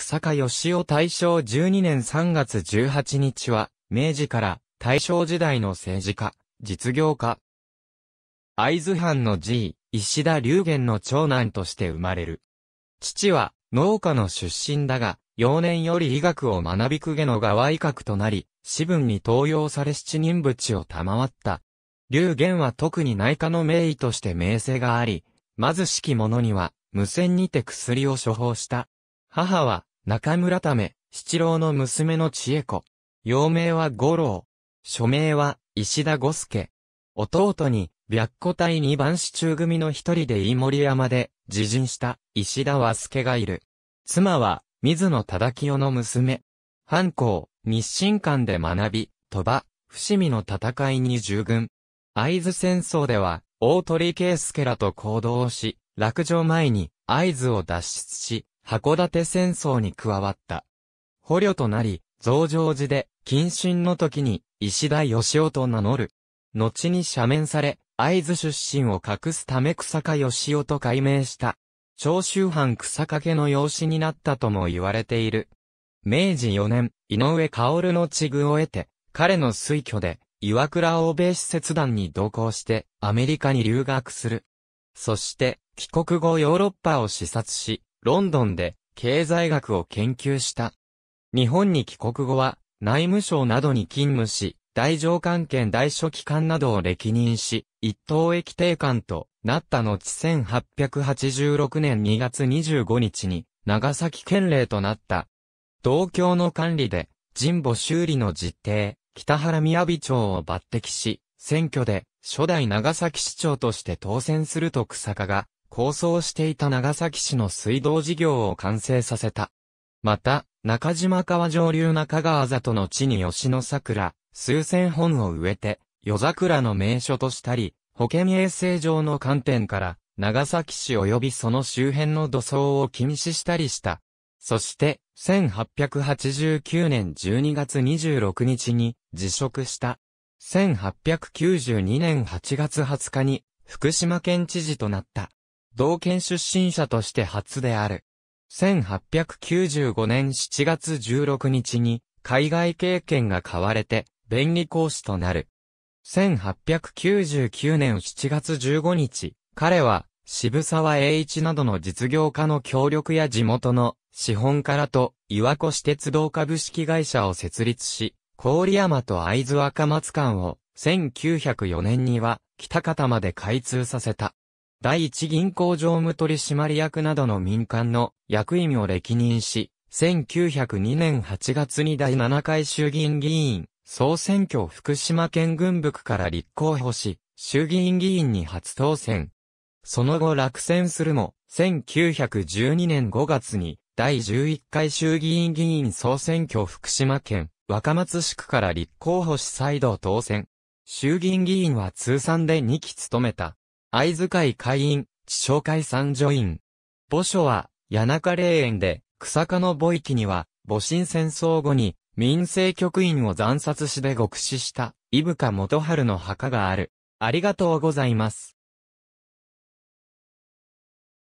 草加義雄大正12年3月18日は、明治から大正時代の政治家、実業家。会津藩の G、石田龍玄の長男として生まれる。父は農家の出身だが、幼年より医学を学び公家の側威嚇となり、私文に登用され七人淵を賜った。龍玄は特に内科の名医として名声があり、貧しき者には無線にて薬を処方した。母は中村ため、七郎の娘の千恵子。幼名は五郎。署名は、石田五助。弟に、白虎隊二番支中組の一人で飯森山で、自陣した、石田和助がいる。妻は、水野忠清の娘。藩校、日清館で学び、鳥羽、伏見の戦いに従軍。会津戦争では、大鳥圭介らと行動をし、落城前に、会津を脱出し、函館戦争に加わった。捕虜となり、増上寺で、謹慎の時に、石田義雄と名乗る。後に赦免され、会津出身を隠すため草加義雄と改名した。長州藩草掛の養子になったとも言われている。明治4年、井上薫の地具を得て、彼の推挙で、岩倉欧米使節団に同行して、アメリカに留学する。そして、帰国後ヨーロッパを視察し、ロンドンで経済学を研究した。日本に帰国後は、内務省などに勤務し、大上官兼大書記官などを歴任し、一等駅定官となった後1886年2月25日に、長崎県令となった。同郷の管理で、神保修理の実定、北原宮城町を抜擢し、選挙で初代長崎市長として当選すると草加が構想していた長崎市の水道事業を完成させた。また、中島川上流中川里の地に吉野桜、数千本を植えて、夜桜の名所としたり、保険衛生上の観点から、長崎市及びその周辺の土葬を禁止したりした。そして、1889年12月26日に辞職した。1892年8月20日に福島県知事となった。同県出身者として初である。1895年7月16日に海外経験が買われて便利講師となる。1899年7月15日、彼は渋沢栄一などの実業家の協力や地元の資本からと岩越鉄道株式会社を設立し、郡山と会津若松間を1904年には北方まで開通させた。第一銀行常務取締役などの民間の役員を歴任し、1902年8月に第7回衆議院議員、総選挙福島県軍部区から立候補し、衆議院議員に初当選。その後落選するも、1912年5月に、第11回衆議院議員総選挙福島県若松市区から立候補し再度当選。衆議院議員は通算で2期務めた。藍塚い会員、地商会参助院。墓所は、谷中霊園で、草加の墓域には、戊辰戦争後に、民政局員を惨殺しで獄死した、伊深元春の墓がある。ありがとうございます。